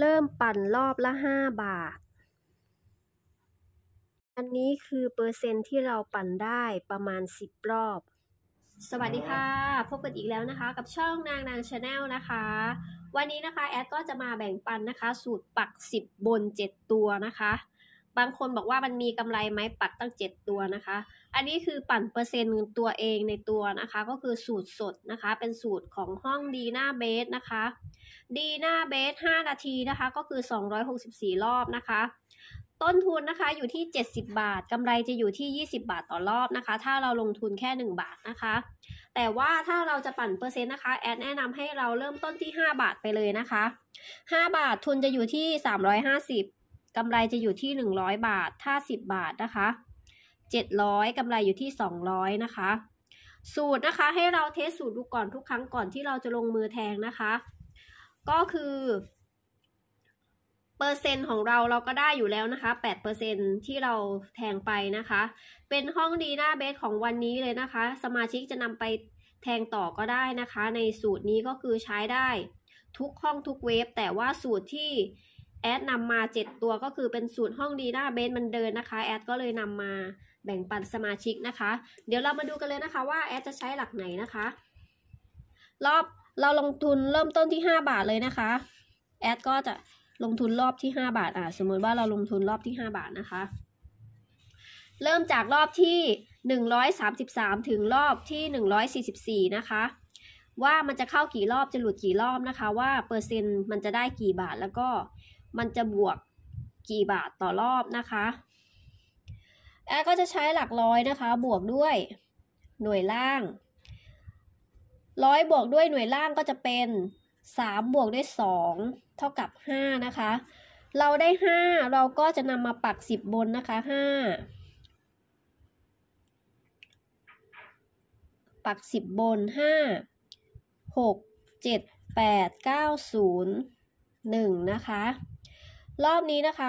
เริ่มปั่นรอบละ5บาท อันนี้คือเปอร์เซ็นที่เราปั่นได้ประมาณ10รอบ สวัสดีค่ะ พบกันอีกแล้วนะคะ กับช่องนางนางชาแนลนะคะ วันนี้นะคะแอดก็จะมาแบ่งปันนะคะ สูตรปัก10บน7ตัวนะคะ บางคนบอกว่ามันมีกำไรไหมปักตั้ง7ตัวนะคะอันนี้คือปั่นเปอร์เซ็นต์ตัวเองในตัวนะคะ ก็คือสูตรสดนะคะ เป็นสูตรของห้องดีหน้าเบสนะคะดีหน้าเบส5นาทีนะคะก็คือ 264 รอบนะคะ ต้นทุนนะคะอยู่ที่ 70 บาทกำไรจะอยู่ที่ 20 บาทต่อรอบนะคะ ถ้าเราลงทุนแค่ 1 บาทนะคะ แต่ว่าถ้าเราจะปั่นเปอร์เซ็นต์นะคะแอดแนะนำให้เราเริ่มต้นที่ 5 บาทไปเลยนะคะ 5 บาททุนจะอยู่ที่ 350กำไรจะอยู่ที่ 100 บาทถ้า10บาทนะคะ700กำไรอยู่ที่ 200 นะคะ สูตรนะคะให้เราเทสสูตรดูก่อนทุกครั้งก่อนที่เราจะลงมือแทงนะคะ ก็คือเปอร์เซ็นต์ของเราเราก็ได้อยู่แล้วนะคะ8%ที่เราแทงไปนะคะ เป็นห้องดีหน้าเบสของวันนี้เลยนะคะ สมาชิกจะนำไปแทงต่อก็ได้นะคะ ในสูตรนี้ก็คือใช้ได้ทุกห้อง ทุกเวฟแต่ว่าสูตรที่แอดนำมา 7 ตัวก็คือเป็นสูตรห้องดีหน้าเบนมันเดินนะคะ แอดก็เลยนำมาแบ่งปันสมาชิกนะคะ เดี๋ยวเรามาดูกันเลยนะคะว่าแอดจะใช้หลักไหนนะคะ รอบ เราลงทุนเริ่มต้นที่ 5 บาทเลยนะคะ แอดก็จะลงทุนรอบที่ 5 บาทอ่าสมมติว่าเราลงทุนรอบที่ 5 บาทนะคะ เริ่มจากรอบที่ 133 ถึงรอบที่ 144 นะคะ ว่ามันจะเข้ากี่รอบ จะหลุดกี่รอบนะคะ ว่าเปอร์เซ็นต์มันจะได้กี่บาท แล้วก็มันจะบวกกี่บาทต่อรอบนะคะ แอร์ก็จะใช้หลักร้อยนะคะ บวกด้วยหน่วยล่าง ร้อยบวกด้วยหน่วยล่างก็จะเป็น 3 บวกด้วย 2 เท่ากับ 5 นะคะ เราได้ 5 เราก็จะนำมาปัก 10 บนนะคะ 5 ปัก 10 บน 5 6 7 8 9 0 1 นะคะรอบนี้นะคะ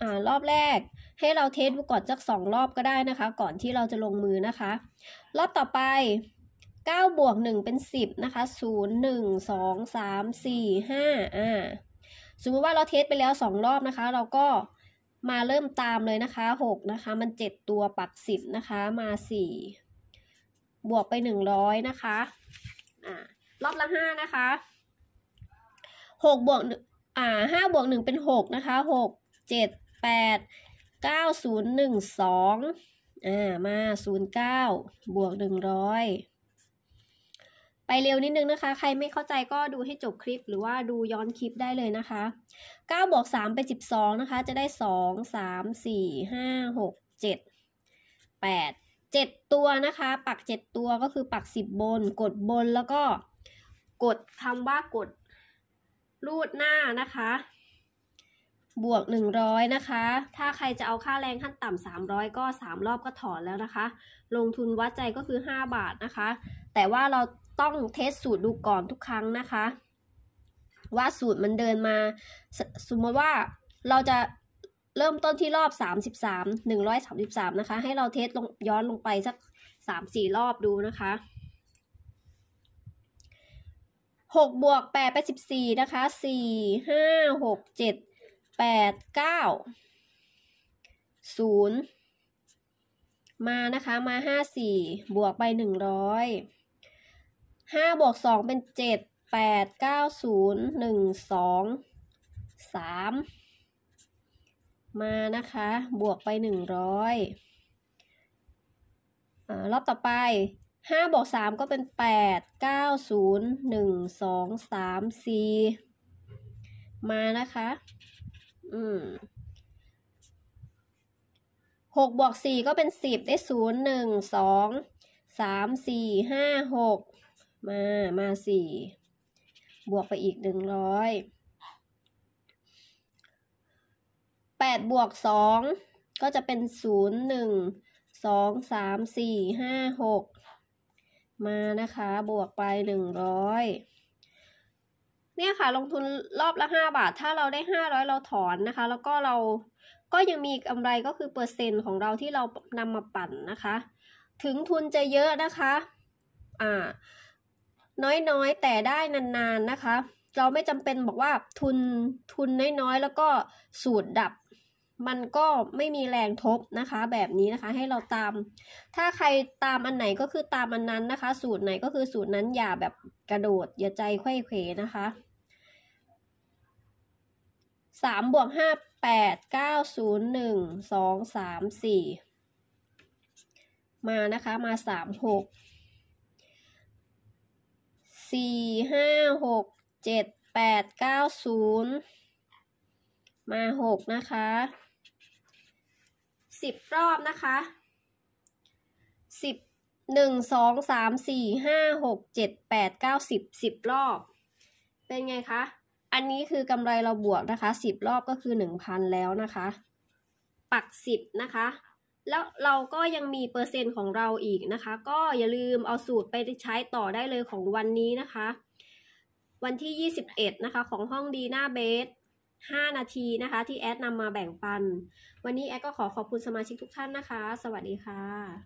อ่า รอบแรกให้เราเทสบุก่อนสักสองรอบก็ได้นะคะ ก่อนที่เราจะลงมือนะคะ รอบต่อไป9บวก1เป็น10นะคะ0 1 2 3 4 5อ่าสมมติว่าเราเทสไปแล้ว 2 รอบนะคะ เราก็มาเริ่มตามเลยนะคะ 6 นะคะ มัน 7 ตัวปัก10 นะคะ มา 4บวกไป 100 นะคะอ่ารอบละ5นะคะ6บวกอ่าห้าบวกหนึ่งเป็นหกนะคะหกเจ็ดแปดเก้าศูนย์หนึ่งสองอ่ามาศูนย์เก้าบวกหนึ่งร้อยไปเร็วนิดนึงนะคะ ใครไม่เข้าใจก็ดูให้จบคลิปหรือว่าดูย้อนคลิปได้เลยนะคะเก้าบวกสามเป็นสสิบองนะคะจะได้สสสองาามี่หห้กเจ็ดแปดเจ็ดตัวนะคะปักเจ็ดตัวก็คือปักสิบบนกดบนแล้วก็กดคำว่ากดรูดหน้านะคะ บวกหนึ่งร้อยนะคะ ถ้าใครจะเอาค่าแรงขั้นต่ำสามร้อยก็สามรอบก็ถอนแล้วนะคะ ลงทุนวัดใจก็คือห้าบาทนะคะ แต่ว่าเราต้องเทสสูตรดูก่อนทุกครั้งนะคะ ว่าสูตรมันเดินมาสสมมติว่าเราจะเริ่มต้นที่รอบสสามิบสามหนึ่งร้อยสสสาามมิบนะคะ ให้เราเทสลงย้อนลงไปสักสสามี่รอบดูนะคะหกบวกแปดเป็นสิบสี่นะคะสี่ห้าหกเจ็ดแปดเก้าศูนย์มานะคะ มาห้าสี่บวกไปหนึ่งร้อยห้าบวกสองเป็นเจ็ดแปดเก้าศูนย์หนึ่งสองสามมานะคะ บวกไปหนึ่งร้อยรอบต่อไปห้าบวกสามก็เป็นแปด เก้าศูนย์ หนึ่ง สอง สาม สี่ มานะคะ อืมหกบวกสี่ก็เป็นสิบได้ศูนย์ หนึ่ง สอง สาม สี่ ห้าหก มา มาสี่ บวกไปอีกหนึ่งร้อย แปดบวกสองก็จะเป็นศูนย์ หนึ่ง สอง สาม สี่ ห้าหกมานะคะ บวกไปหนึ่งร้อยเนี่ยค่ะ ลงทุนรอบละห้าบาท ถ้าเราได้ห้าร้อยเราถอนนะคะ แล้วก็เราก็ยังมีกำไรก็คือเปอร์เซ็นต์ของเราที่เรานำมาปั่นนะคะ ถึงทุนจะเยอะนะคะอ่าน้อยๆ แต่ได้นานๆ นะคะ เราไม่จำเป็นบอกว่าทุนทุนน้อยๆ แล้วก็สูตรดับมันก็ไม่มีแรงทบนะคะแบบนี้นะคะ ให้เราตาม ถ้าใครตามอันไหนก็คือตามอันนั้นนะคะ สูตรไหนก็คือสูตรนั้นอย่าแบบกระโดดอย่าใจไข้เขวนะคะ สามบวกห้าแปดเก้าศูนย์หนึ่งสองสามสี่มานะคะมาสามหกสี่ห้าหกเจ็ดแปดเก้าศูนย์มาหกนะคะสิบรอบนะคะ สิบ หนึ่งสอง สามสี่ ห้า หก เจ็ดแปด เก้าสิบ สิบรอบ เป็นไงคะ อันนี้คือกำไรเราบวกนะคะสิบรอบก็คือหนึ่งพันแล้วนะคะ ปักสิบนะคะ แล้วเราก็ยังมีเปอร์เซ็นต์ของเราอีกนะคะ ก็อย่าลืมเอาสูตรไปใช้ต่อได้เลยของวันนี้นะคะ วันที่ 21 นะคะของห้องดีหน้าเบส5 นาทีนะคะที่แอดนำมาแบ่งปัน วันนี้แอด ก็ขอขอบคุณ สมาชิกทุกท่านนะคะ สวัสดีค่ะ